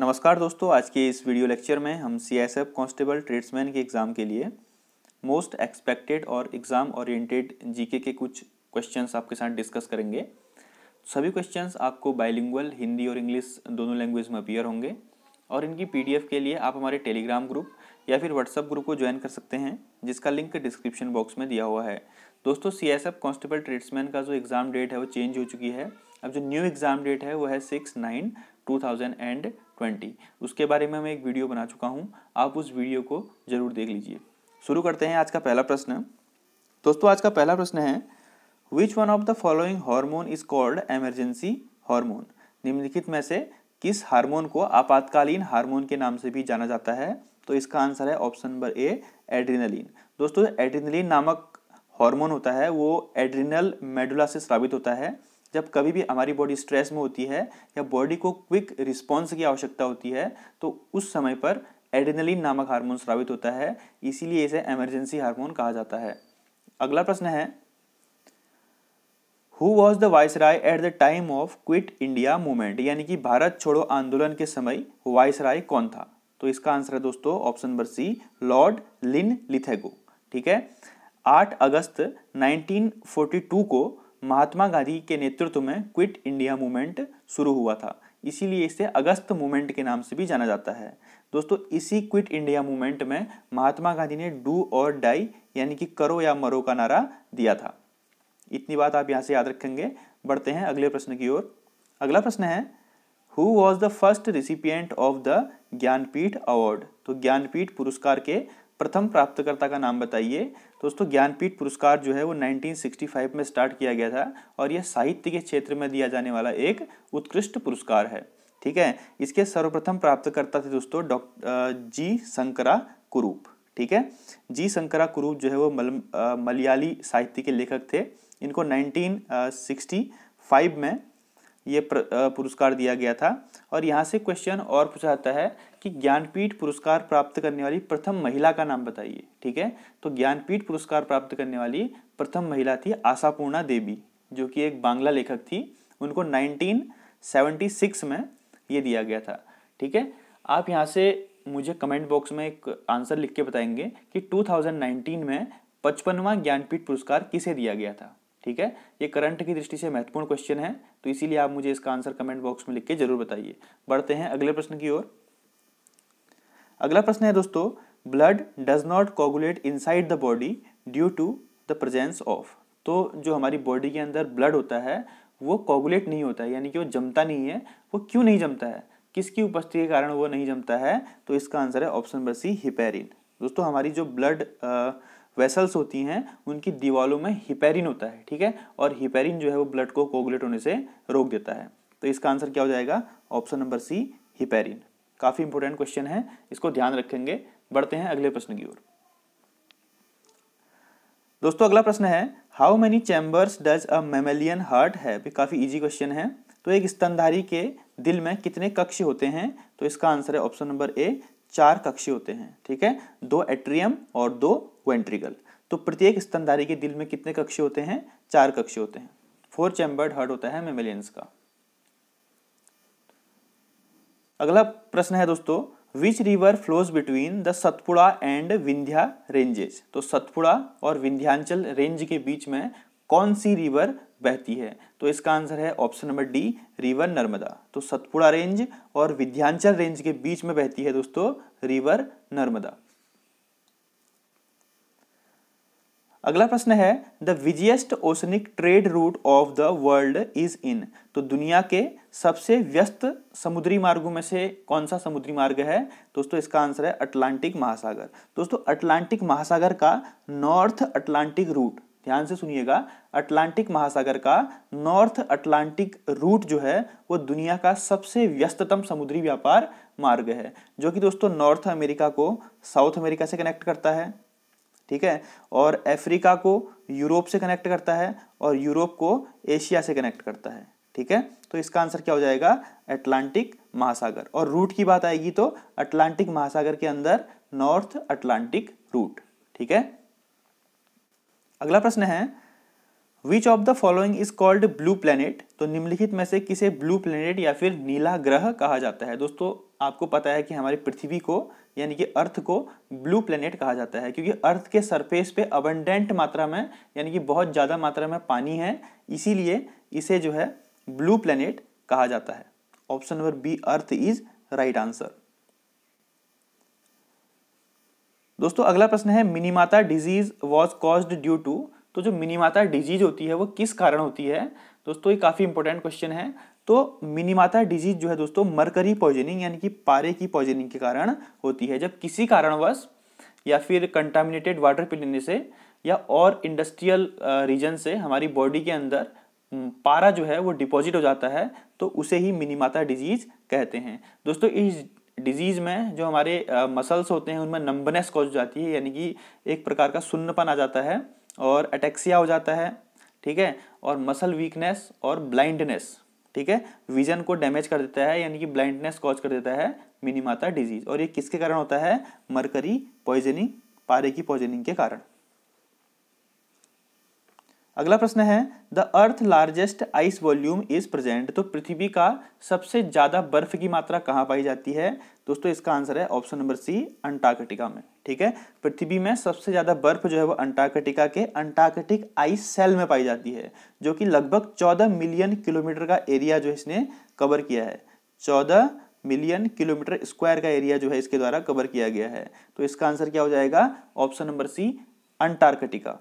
नमस्कार दोस्तों आज के इस वीडियो लेक्चर में हम C S F constable tradesman के एग्ज़ाम के लिए मोस्ट एक्सपेक्टेड और एग्ज़ाम ओरिएंटेड जीके के कुछ क्वेश्चंस आपके साथ डिस्कस करेंगे सभी क्वेश्चंस आपको बाइलिंगुअल हिंदी और इंग्लिश दोनों लैंग्वेज में अपीयर होंगे और इनकी पी के लिए आप हमारे टेलीग्राम ग्रुप या फिर व्हाट्सअप ग्रुप को ज्वाइन कर सकते हैं जिसका लिंक डिस्क्रिप्शन बॉक्स में दिया हुआ है दोस्तों C S F constable tradesman का जो एग्ज़ाम डेट है वो चेंज हो चुकी है अब जो न्यू एग्ज़ाम डेट है वो है six nine two thousand and twenty उसके बारे में मैं एक वीडियो बना चुका हूँ आप उस वीडियो को जरूर देख लीजिए शुरू करते हैं आज का पहला प्रश्न दोस्तों आज का पहला प्रश्न है which one of the following hormone is called emergency hormone निम्नलिखित में से किस हार्मोन को आपातकालीन हार्मोन के नाम से भी जाना जाता है तो इसका आंसर है ऑप्शन नंबर ए एड्रीनलिन दोस्तों एड्रीनलिन नामक हार्मोन होता है वो एड्रीनल मेडुला से स्रावित होता है जब कभी भी हमारी बॉडी स्ट्रेस में होती है या बॉडी को क्विक रिस्पॉन्स की आवश्यकता होती है तो उस समय पर एड्रेनलिन नामक हार्मोन स्रावित होता है इसीलिए इसे एमरजेंसी हार्मोन कहा जाता है अगला प्रश्न है हु वॉज द राय at the time of quit India movement यानी कि भारत छोड़ो आंदोलन के समय वाइस राय कौन था तो इसका आंसर है दोस्तों option number C lord Linlithgow ठीक है 8 अगस्त 1942 को महात्मा गांधी के नेतृत्व में क्विट इंडिया मूवमेंट शुरू हुआ था इसीलिए इसे अगस्त मूवमेंट के नाम से भी जाना जाता है दोस्तों इसी क्विट इंडिया मूवमेंट में महात्मा गांधी ने डू और डाई यानी कि करो या मरो का नारा दिया था इतनी बात आप यहाँ से याद रखेंगे बढ़ते हैं अगले प्रश्न की ओर अगला प्रश्न है who was the first recipient of the Jnanpith award तो ज्ञानपीठ पुरस्कार के प्रथम प्राप्तकर्ता का नाम बताइए दोस्तों ज्ञानपीठ पुरस्कार जो है वो 1965 में स्टार्ट किया गया था और यह साहित्य के क्षेत्र में दिया जाने वाला एक उत्कृष्ट पुरस्कार है ठीक है इसके सर्वप्रथम प्राप्तकर्ता थे दोस्तों डॉक्टर जी शंकरा कुरूप ठीक है जी शंकरा कुरूप जो है वो मल, मलयाली साहित्य के लेखक थे इनको नाइनटीन में ये पुरस्कार दिया गया था और यहाँ से क्वेश्चन और पूछा जाता है कि ज्ञानपीठ पुरस्कार प्राप्त करने वाली प्रथम महिला का नाम बताइए ठीक है तो ज्ञानपीठ पुरस्कार प्राप्त करने वाली प्रथम महिला थी आशापूर्णा देवी जो कि एक बांग्ला लेखक थी उनको 1976 में ये दिया गया था ठीक है आप यहाँ से मुझे कमेंट बॉक्स में एक आंसर लिख के बताएंगे कि 2019 में पचपनवा ज्ञानपीठ पुरस्कार किसे दिया गया था ठीक है ये करंट की दृष्टि से महत्वपूर्ण क्वेश्चन है तो इसीलिए आप मुझे इसका आंसर कमेंट बॉक्स में लिख के जरूर बताइए बढ़ते हैं अगले प्रश्न की ओर अगला प्रश्न है दोस्तों blood does not coagulate inside the body due to the presence of तो जो हमारी बॉडी के अंदर ब्लड होता है वो कोगुलेट नहीं होता है यानी कि वो जमता नहीं है वो क्यों नहीं जमता है किसकी उपस्थिति के कारण वो नहीं जमता है तो इसका आंसर है ऑप्शन नंबर सी हिपेरिन दोस्तों हमारी जो ब्लड आ, वेसल्स होती हैं उनकी दीवालों में हिपेरिन होता है ठीक है और हिपेरिन जो है वो ब्लड को कोगुलेट होने से रोक देता है तो इसका आंसर क्या हो जाएगा ऑप्शन नंबर सी हिपेरिन काफ़ी इंपॉर्टेंट क्वेश्चन है इसको ध्यान रखेंगे बढ़ते हैं अगले प्रश्न की ओर दोस्तों अगला प्रश्न है how many chambers does a mammalian heart है भी काफ़ी इजी क्वेश्चन है तो एक स्तनधारी के दिल में कितने कक्ष होते हैं तो इसका आंसर है ऑप्शन नंबर ए चार कक्षी होते हैं ठीक है दो एट्रियम और दो वेंट्रिकल तो प्रत्येक स्तनधारी के दिल में कितने कक्षे होते हैं चार कक्षी होते हैं फोर चैम्बर्ड हर्ड होता है मेमेलियंस का अगला प्रश्न है दोस्तों which river flows between the Satpura and Vindhya ranges तो सतपुड़ा और विंध्यांचल रेंज के बीच में कौन सी रिवर बहती है तो इसका आंसर है option number D river Narmada तो सतपुड़ा रेंज और विध्यांचल रेंज के बीच में बहती है दोस्तों रिवर नर्मदा अगला प्रश्न है the busiest oceanic trade route of the world is in तो दुनिया के सबसे व्यस्त समुद्री मार्गों में से कौन सा समुद्री मार्ग है दोस्तों इसका आंसर है अटलांटिक महासागर दोस्तों अटलांटिक महासागर का नॉर्थ अटलांटिक रूट ध्यान से सुनिएगा अटलांटिक महासागर का नॉर्थ अटलांटिक रूट जो है वो दुनिया का सबसे व्यस्ततम समुद्री व्यापार मार्ग है जो कि दोस्तों नॉर्थ अमेरिका को साउथ अमेरिका से कनेक्ट करता है ठीक है और अफ्रीका को यूरोप से कनेक्ट करता है और यूरोप को एशिया से कनेक्ट करता है ठीक है तो इसका आंसर क्या हो जाएगा अटलांटिक महासागर और रूट की बात आएगी तो अटलांटिक महासागर के अंदर नॉर्थ अटलांटिक रूट ठीक है अगला प्रश्न है which of the following is called blue planet तो निम्नलिखित में से किसे ब्लू प्लेनेट या फिर नीला ग्रह कहा जाता है दोस्तों आपको पता है कि हमारी पृथ्वी को यानी कि अर्थ को ब्लू प्लेनेट कहा जाता है क्योंकि अर्थ के सरफेस पे अबंडेंट मात्रा में यानी कि बहुत ज़्यादा मात्रा में पानी है इसीलिए इसे जो है ब्लू प्लेनेट कहा जाता है option number B earth is right answer दोस्तों अगला प्रश्न है Minamata disease was caused due to तो जो मिनीमाता डिजीज होती है वो किस कारण होती है दोस्तों ये काफ़ी इंपॉर्टेंट क्वेश्चन है तो मिनीमाता डिजीज जो है दोस्तों मरकरी पॉइजनिंग यानी कि पारे की पॉइजनिंग के कारण होती है जब किसी कारणवश या फिर कंटामिनेटेड वाटर पीने से या और इंडस्ट्रियल रीजन से हमारी बॉडी के अंदर पारा जो है वो डिपॉजिट हो जाता है तो उसे ही मिनीमाता डिजीज कहते हैं दोस्तों इस डिजीज़ में जो हमारे मसल्स होते हैं उनमें नंबनेस कॉज हो जाती है यानी कि एक प्रकार का सुन्नपन आ जाता है और अटैक्सिया हो जाता है ठीक है और मसल वीकनेस और ब्लाइंडनेस ठीक है विजन को डैमेज कर देता है यानी कि ब्लाइंडनेस कॉज कर देता है मिनीमाता डिजीज़ और ये किसके कारण होता है मरकरी पॉइजनिंग पारे की पॉइजनिंग के कारण अगला प्रश्न है the earth largest ice volume is present तो पृथ्वी का सबसे ज्यादा बर्फ की मात्रा कहाँ पाई जाती है दोस्तों इसका आंसर है ऑप्शन नंबर सी अंटार्कटिका में ठीक है पृथ्वी में सबसे ज्यादा बर्फ जो है वो अंटार्कटिका के अंटार्कटिक आइस सेल में पाई जाती है जो कि लगभग चौदह मिलियन किलोमीटर का एरिया जो इसने कवर किया है चौदह मिलियन किलोमीटर स्क्वायर का एरिया जो है इसके द्वारा कवर किया गया है तो इसका आंसर क्या हो जाएगा ऑप्शन नंबर सी अंटार्कटिका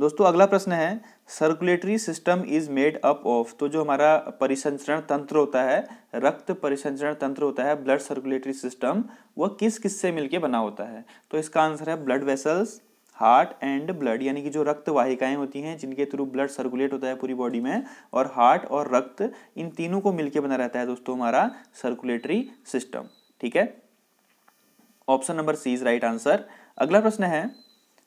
दोस्तों अगला प्रश्न है circulatory system is made up of तो जो हमारा परिसंचरण तंत्र होता है रक्त परिसंचरण तंत्र होता है ब्लड सर्कुलेटरी सिस्टम वह किस किस से मिलकर बना होता है तो इसका आंसर है blood vessels heart and blood यानी कि जो रक्त वाहिकाएं होती हैं जिनके थ्रू ब्लड सर्कुलेट होता है पूरी बॉडी में और हार्ट और रक्त इन तीनों को मिलकर बना रहता है दोस्तों हमारा सर्कुलेटरी सिस्टम ठीक है option number C is right answer अगला प्रश्न है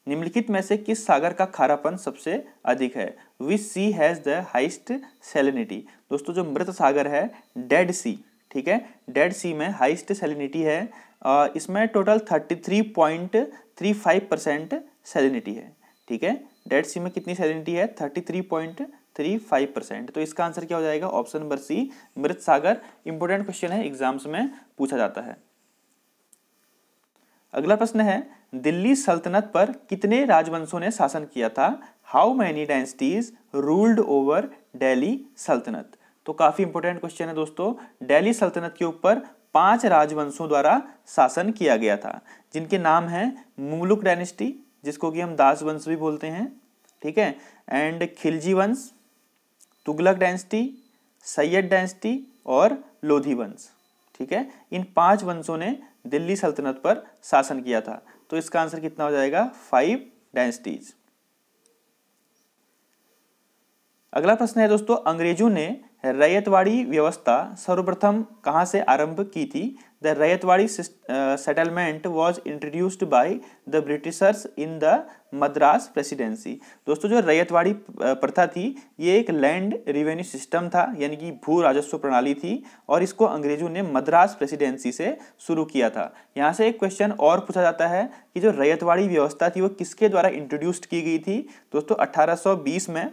निम्नलिखित में से किस सागर का खारापन सबसे अधिक है which sea has the highest salinity दोस्तों जो मृत सागर है डेड सी ठीक है डेड सी में हाइस्ट सेलिनिटी है इसमें total thirty three point three five percent salinity है ठीक है डेड सी में कितनी सेलिनिटी है thirty three point three five percent तो इसका आंसर क्या हो जाएगा ऑप्शन नंबर सी मृत सागर इंपॉर्टेंट क्वेश्चन है एग्जाम्स में पूछा जाता है अगला प्रश्न है दिल्ली सल्तनत पर कितने राजवंशों ने शासन किया था how many dynasties ruled over Delhi Sultanate तो काफ़ी इंपॉर्टेंट क्वेश्चन है दोस्तों डेली सल्तनत के ऊपर पांच राजवंशों द्वारा शासन किया गया था जिनके नाम हैं मुगलुक डायनेस्टी जिसको कि हम दास वंश भी बोलते हैं ठीक है एंड खिलजी वंश तुगलक डायनेस्टी सैयद डायनेस्टी और लोधी वंश ठीक है इन पांच वंशों ने दिल्ली सल्तनत पर शासन किया था तो इसका आंसर कितना हो जाएगा फाइव डेंसिटीज अगला प्रश्न है दोस्तों अंग्रेजों ने रैयतवाड़ी व्यवस्था सर्वप्रथम कहाँ से आरंभ की थी the Ryotwari settlement was introduced by the Britishers in the Madras presidency दोस्तों जो रैयतवाड़ी uh, प्रथा थी ये एक लैंड रिवेन्यू सिस्टम था यानी कि भू राजस्व प्रणाली थी और इसको अंग्रेजों ने मद्रास प्रेसिडेंसी से शुरू किया था यहाँ से एक क्वेश्चन और पूछा जाता है कि जो रैयतवाड़ी व्यवस्था थी वो किसके द्वारा इंट्रोड्यूस्ड की गई थी दोस्तों अठारह में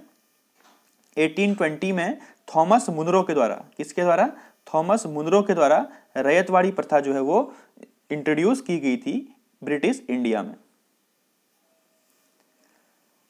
1820 में थॉमस मुनरो के द्वारा किसके द्वारा थॉमस मुनरो के द्वारा रैयतवाड़ी प्रथा जो है वो इंट्रोड्यूस की गई थी ब्रिटिश इंडिया में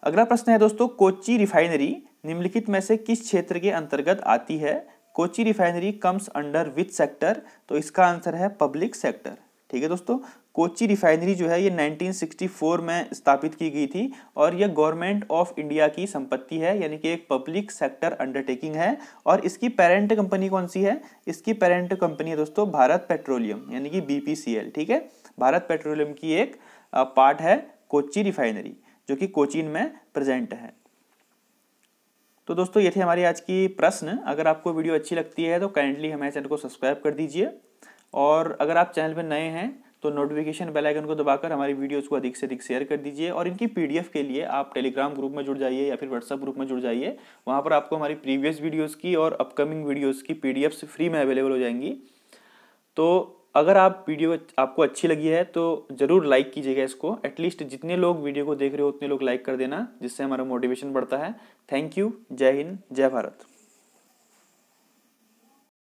अगला प्रश्न है दोस्तों कोची रिफाइनरी निम्नलिखित में से किस क्षेत्र के अंतर्गत आती है Kochi refinery comes under with sector तो इसका आंसर है पब्लिक सेक्टर ठीक है दोस्तों कोची रिफाइनरी जो है ये 1964 में स्थापित की गई थी और यह गवर्नमेंट ऑफ इंडिया की संपत्ति है यानी कि एक पब्लिक सेक्टर अंडरटेकिंग है और इसकी पेरेंट कंपनी कौन सी है इसकी पेरेंट कंपनी है दोस्तों भारत पेट्रोलियम यानी कि बीपीसीएल ठीक है भारत पेट्रोलियम की एक पार्ट है कोची रिफाइनरी जो कि कोचिन में प्रेजेंट है तो दोस्तों ये थे हमारी आज की प्रश्न अगर आपको वीडियो अच्छी लगती है तो काइंडली हमारे चैनल को सब्सक्राइब कर दीजिए और अगर आप चैनल पर नए हैं तो नोटिफिकेशन बेल आइकन को दबाकर हमारी वीडियोस को अधिक से अधिक शेयर कर दीजिए और इनकी पीडीएफ के लिए आप टेलीग्राम ग्रुप में जुड़ जाइए या फिर व्हाट्सअप ग्रुप में जुड़ जाइए वहाँ पर आपको हमारी प्रीवियस वीडियोज़ की और अपकमिंग वीडियोज़ की पी फ्री में अवेलेबल हो जाएंगी तो अगर आप वीडियो आपको अच्छी लगी है तो ज़रूर लाइक कीजिएगा इसको एटलीस्ट जितने लोग वीडियो को देख रहे हो उतने लोग लाइक कर देना जिससे हमारा मोटिवेशन बढ़ता है थैंक यू जय हिंद जय भारत